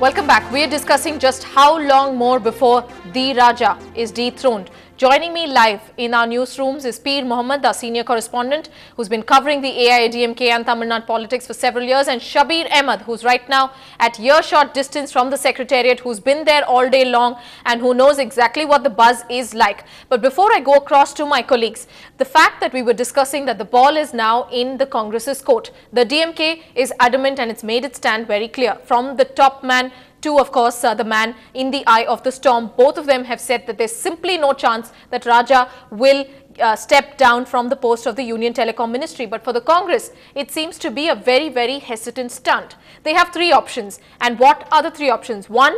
Welcome back. We are discussing just how long more before the Raja is dethroned. Joining me live in our newsrooms is Peer Mohammed, our senior correspondent, who's been covering the AIADMK and Tamil Nadu politics for several years, and Shabir Ahmed, who's right now at earshot distance from the Secretariat, who's been there all day long and who knows exactly what the buzz is like. But before I go across to my colleagues, the fact that we were discussing that the ball is now in the Congress's court. The DMK is adamant and it's made its stand very clear from the top man to, of course, uh, the man in the eye of the storm. Both of them have said that there's simply no chance that Raja will uh, step down from the post of the Union Telecom Ministry. But for the Congress, it seems to be a very, very hesitant stunt. They have three options. And what are the three options? One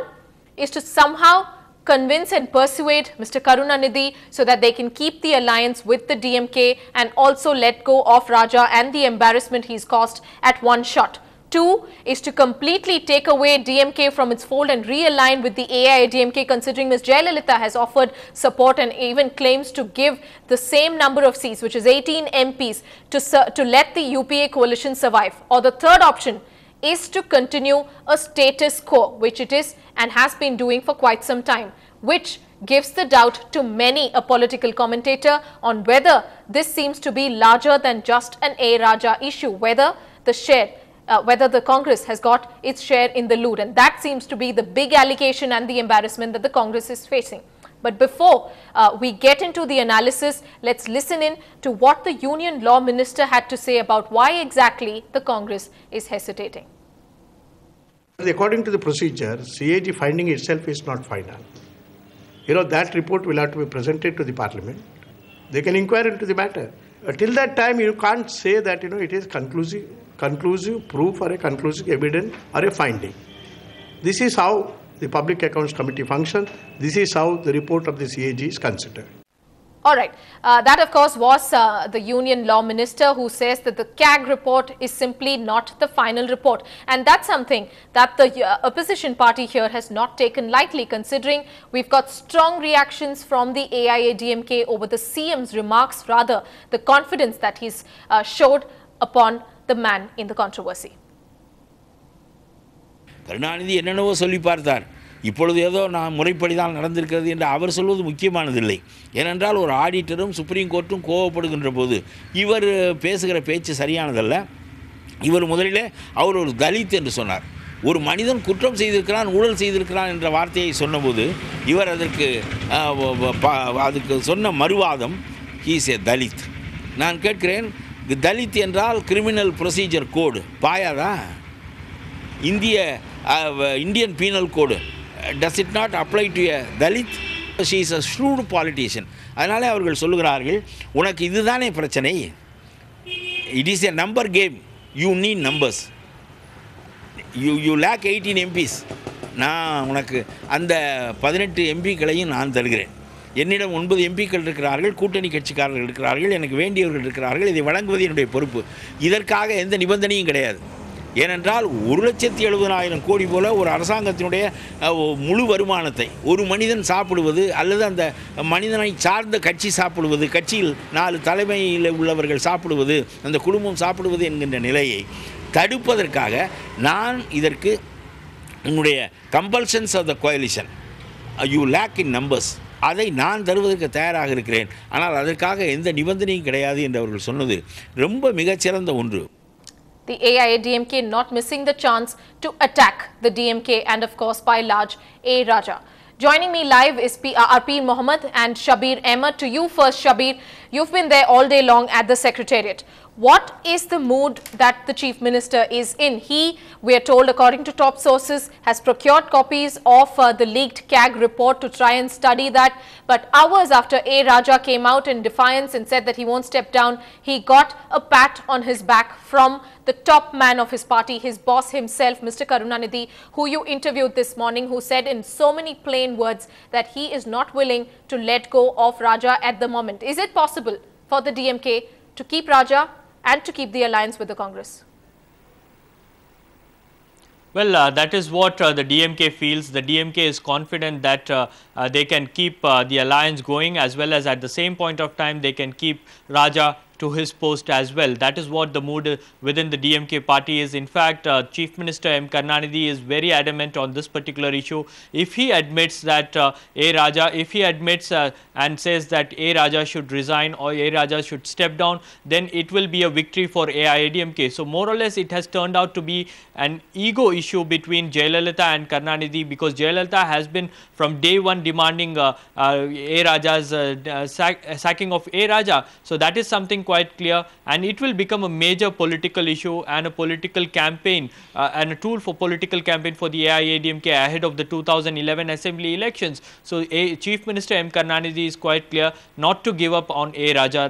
is to somehow convince and persuade Mr. Karunanidhi so that they can keep the alliance with the DMK and also let go of Raja and the embarrassment he's caused at one shot. Two is to completely take away DMK from its fold and realign with the DMK. considering Ms. Jayalalitha has offered support and even claims to give the same number of seats which is 18 MPs to, to let the UPA coalition survive. Or the third option is to continue a status quo which it is and has been doing for quite some time which gives the doubt to many a political commentator on whether this seems to be larger than just an A Raja issue, whether the share uh, whether the Congress has got its share in the loot. And that seems to be the big allegation and the embarrassment that the Congress is facing. But before uh, we get into the analysis, let's listen in to what the Union Law Minister had to say about why exactly the Congress is hesitating. According to the procedure, CAG finding itself is not final. You know, that report will have to be presented to the parliament. They can inquire into the matter. Uh, till that time, you can't say that, you know, it is conclusive conclusive proof or a conclusive evidence or a finding. This is how the Public Accounts Committee functions. This is how the report of the CAG is considered. All right. Uh, that, of course, was uh, the Union Law Minister who says that the CAG report is simply not the final report. And that's something that the uh, opposition party here has not taken lightly, considering we've got strong reactions from the AIADMK over the CM's remarks, rather the confidence that he's uh, showed upon the man in the controversy. Karunanidhi என்னென்னவோ சொல்லி பார்த்தார் இப்பொழுது ஏதோ நான் முறைப்படிதான் நடந்திருக்கிறது என்று அவர் சொல்வது முக்கியமானதில்லை ஏனென்றால் ஒரு ஆடிட்டரும் சுப்ரீம் கோர்ட்டும் கோவப்படுகின்ற போது இவர் பேசுகிற பேச்சு சரியானதல்ல இவர் முதலிலே அவர் ஒரு தலித் என்று சொன்னார் ஒரு மனிதன் குற்றம் செய்திருக்கிறான் ஊழல் செய்திருக்கிறான் என்ற வார்த்தையை சொன்னபோது இவர் அதற்கு அதுக்கு சொன்ன மறுவாதம் ஹீஸ் ஏ தலித் நான் கேட்கிறேன் தலித் என்றால் கிரிமினல் ப்ரொசீஜர் கோடு பாயாதா இந்திய Indian penal code does it not apply to a Dalit she is a shrewd politician அதனாலே அவர்கள் சொல்லுகிறார்கள் உனக்கு இதுதானே பிரச்சனை it is a number game you need numbers you you lack eighteen MPs நான் உனக்கு அந்த பதினெட்டு எம்பிக்களையும் நான் தருகிறேன் என்னிடம் ஒன்பது எம்பிக்கள் இருக்கிறார்கள் கூட்டணி கட்சிக்காரர்கள் இருக்கிறார்கள் எனக்கு வேண்டியவர்கள் இருக்கிறார்கள் இதை வழங்குவது என்னுடைய பொறுப்பு இதற்காக எந்த நிபந்தனையும் கிடையாது ஏனென்றால் ஒரு லட்சத்தி எழுபதாயிரம் கோடி போல் ஒரு அரசாங்கத்தினுடைய முழு வருமானத்தை ஒரு மனிதன் சாப்பிடுவது அல்லது அந்த மனிதனை சார்ந்த கட்சி சாப்பிடுவது கட்சியில் நாலு தலைமையில் உள்ளவர்கள் சாப்பிடுவது அந்த குடும்பம் சாப்பிடுவது என்கின்ற நிலையை தடுப்பதற்காக நான் இதற்கு உன்னுடைய compulsions of the coalition you lack in numbers அதை நான் தருவதற்கு தயாராக இருக்கிறேன் ஆனால் அதற்காக எந்த நிபந்தனையும் கிடையாது என்று அவர்கள் சொன்னது ரொம்ப மிகச்சிறந்த ஒன்று The AIADMK not missing the chance to attack the DMK and of course by large A. Raja. Joining me live is PRP uh, Mohammed and Shabir Ahmed. To you first, Shabir. You've been there all day long at the Secretariat. What is the mood that the chief minister is in? He, we are told according to top sources, has procured copies of uh, the leaked CAG report to try and study that. But hours after A. Raja came out in defiance and said that he won't step down, he got a pat on his back from the top man of his party, his boss himself, Mr. Karunanidhi, who you interviewed this morning, who said in so many plain words that he is not willing to let go of Raja at the moment. Is it possible for the DMK to keep Raja and to keep the alliance with the Congress? Well, uh, that is what uh, the DMK feels. The DMK is confident that uh, uh they can keep uh, the alliance going as well as at the same point of time they can keep Raja to his post as well. That is what the mood within the DMK party is. In fact, uh, Chief Minister M. Karnanidhi is very adamant on this particular issue. If he admits that uh, A. Raja, if he admits uh, and says that A. Raja should resign or A. Raja should step down, then it will be a victory for AIADMK. So more or less it has turned out to be an ego issue between Jayalalitha and Karnanidhi because Jayalalitha has been from day one demanding uh, uh, A. Raja's uh, sacking of A. Raja. So that is something quite clear and it will become a major political issue and a political campaign uh, and a tool for political campaign for the AIADMK ahead of the 2011 assembly elections. So, a Chief Minister M. Karnanidhi is quite clear not to give up on A. Raja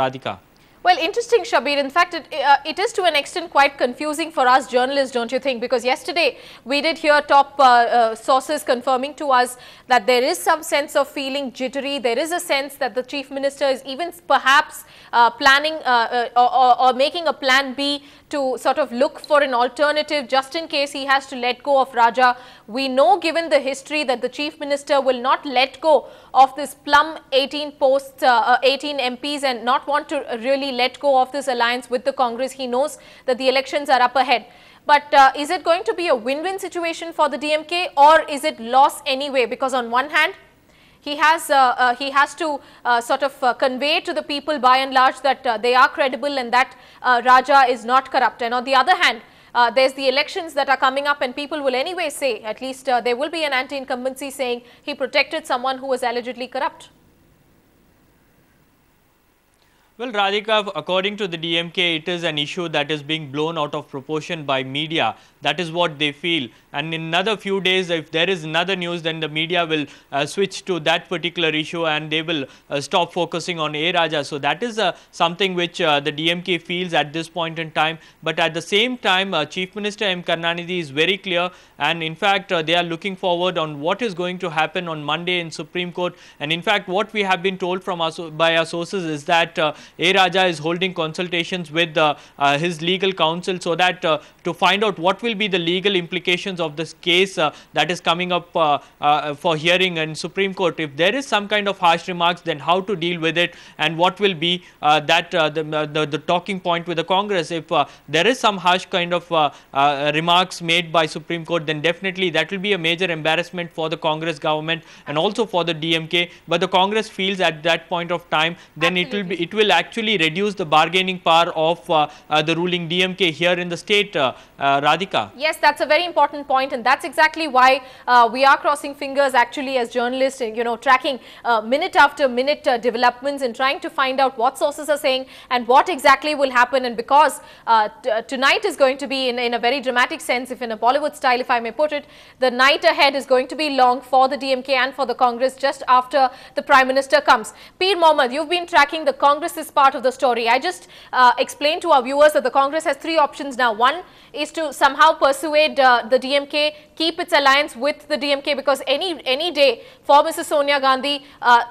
Radhika. Well, interesting, Shabir. In fact, it, uh, it is to an extent quite confusing for us journalists, don't you think? Because yesterday we did hear top uh, uh, sources confirming to us that there is some sense of feeling jittery. There is a sense that the chief minister is even perhaps uh, planning uh, uh, or, or, or, making a plan B to sort of look for an alternative just in case he has to let go of Raja. We know given the history that the chief minister will not let go of this plum 18 posts, uh, uh 18 MPs and not want to really let go of this alliance with the Congress. He knows that the elections are up ahead. But uh, is it going to be a win-win situation for the DMK or is it loss anyway? Because on one hand, he has, uh, uh, he has to uh, sort of convey to the people by and large that they are credible and that Raja is not corrupt. And on the other hand, uh, there's the elections that are coming up and people will anyway say, at least uh, there will be an anti-incumbency saying he protected someone who was allegedly corrupt. Well, Radhika, according to the DMK, it is an issue that is being blown out of proportion by media. That is what they feel. And in another few days, if there is another news, then the media will uh, switch to that particular issue and they will uh, stop focusing on A. Raja. So that is uh, something which uh, the DMK feels at this point in time. But at the same time, uh, Chief Minister M. Karnanidhi is very clear. And in fact, uh, they are looking forward on what is going to happen on Monday in Supreme Court. And in fact, what we have been told from our, by our sources is that a. Raja is holding consultations with uh, uh, his legal counsel so that uh, to find out what will be the legal implications of this case that is coming up for hearing in Supreme Court. If there is some kind of harsh remarks, then how to deal with it and what will be that the, the, the, talking point with the Congress. If there is some harsh kind of remarks made by Supreme Court, then definitely that will be a major embarrassment for the Congress government and also for the DMK. But the Congress feels at that point of time, then Absolutely. it will be it will actually reduce the bargaining power of uh, uh, the ruling DMK here in the state, uh, uh, Radhika. Yes, that's a very important point and that's exactly why uh, we are crossing fingers actually as journalists, you know, tracking minute after minute developments and trying to find out what sources are saying and what exactly will happen and because tonight is going to be in, in a very dramatic sense, if in a Bollywood style, if I may put it, the night ahead is going to be long for the DMK and for the Congress just after the Prime Minister comes. Peer Mohammed, you've been tracking the Congress's this part of the story. I just uh, explained to our viewers that the Congress has three options now. One is to somehow persuade uh, the DMK, keep its alliance with the DMK because any any day for Mrs. Sonia Gandhi, uh,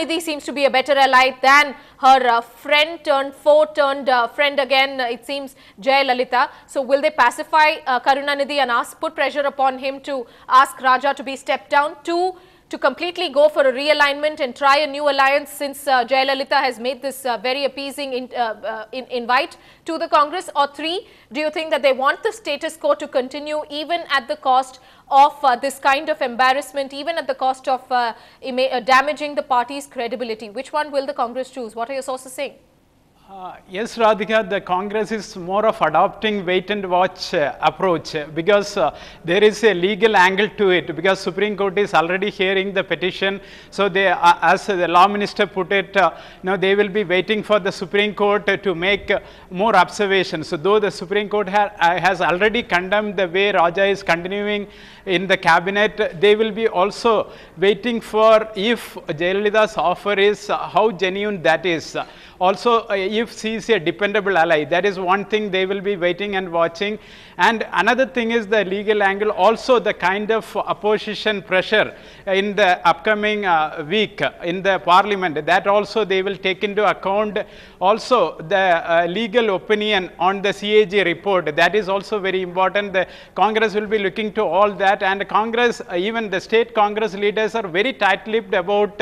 Nidhi seems to be a better ally than her uh, friend turned foe turned uh, friend again, uh, it seems, Jay Lalita. So will they pacify uh, Karuna Nidhi and ask put pressure upon him to ask Raja to be stepped down? Two, to completely go for a realignment and try a new alliance since uh, Jayalalitha has made this uh, very appeasing in, uh, uh, in, invite to the Congress? Or three, do you think that they want the status quo to continue even at the cost of uh, this kind of embarrassment, even at the cost of uh, damaging the party's credibility? Which one will the Congress choose? What are your sources saying? Uh, yes, Radhika, the Congress is more of adopting wait and watch uh, approach uh, because uh, there is a legal angle to it because Supreme Court is already hearing the petition. So they, uh, as the law minister put it, uh, now they will be waiting for the Supreme Court to make more observations. So though the Supreme Court ha has already condemned the way Raja is continuing in the cabinet, they will be also waiting for if Jayalalitha's offer is how genuine that is. Also, uh, if she is a dependable ally, that is one thing they will be waiting and watching. And another thing is the legal angle, also the kind of opposition pressure in the upcoming uh, week uh, in the parliament, that also they will take into account. Also, the uh, legal opinion on the CAG report, that is also very important. The Congress will be looking to all that and Congress, uh, even the state Congress leaders are very tight-lipped about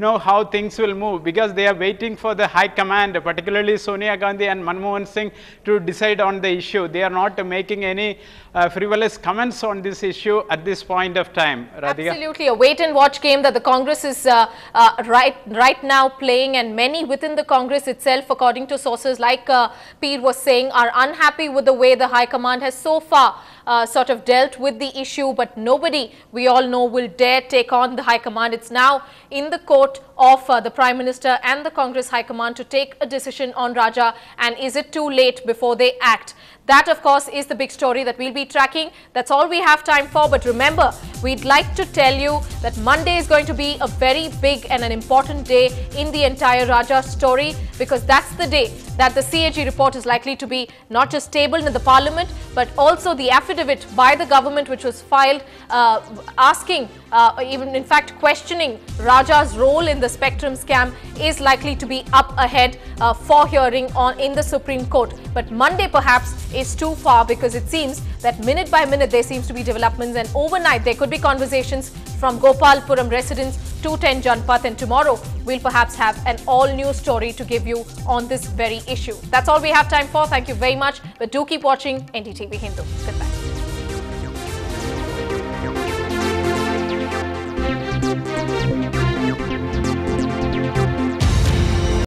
know, how things will move because they are waiting for the high command, particularly Sonia Gandhi and Manmohan Singh, to decide on the issue. They are not making any uh, frivolous comments on this issue at this point of time. Radhika? Absolutely, a wait and watch game that the Congress is uh, uh, right right now playing, and many within the Congress itself, according to sources like uh, Peer was saying, are unhappy with the way the High Command has so far uh, sort of dealt with the issue. But nobody, we all know, will dare take on the High Command. It's now in the court of uh, the Prime Minister and the Congress High Command to take a decision on Raja and is it too late before they act? That, of course, is the big story that we'll be tracking. That's all we have time for. But remember, we'd like to tell you that Monday is going to be a very big and an important day in the entire Raja story because that's the day that the CAG report is likely to be not just tabled in the parliament but also the affidavit by the government which was filed uh, asking uh, even in fact questioning Raja's role in the spectrum scam is likely to be up ahead uh, for hearing on in the Supreme Court but Monday perhaps is too far because it seems that minute by minute there seems to be developments and overnight there could be conversations from Gopalpuram residents to 10 Janpath and tomorrow we'll perhaps have an all-new story to give you on this very issue. That's all we have time for. Thank you very much. But do keep watching NDTV Hindu. Goodbye.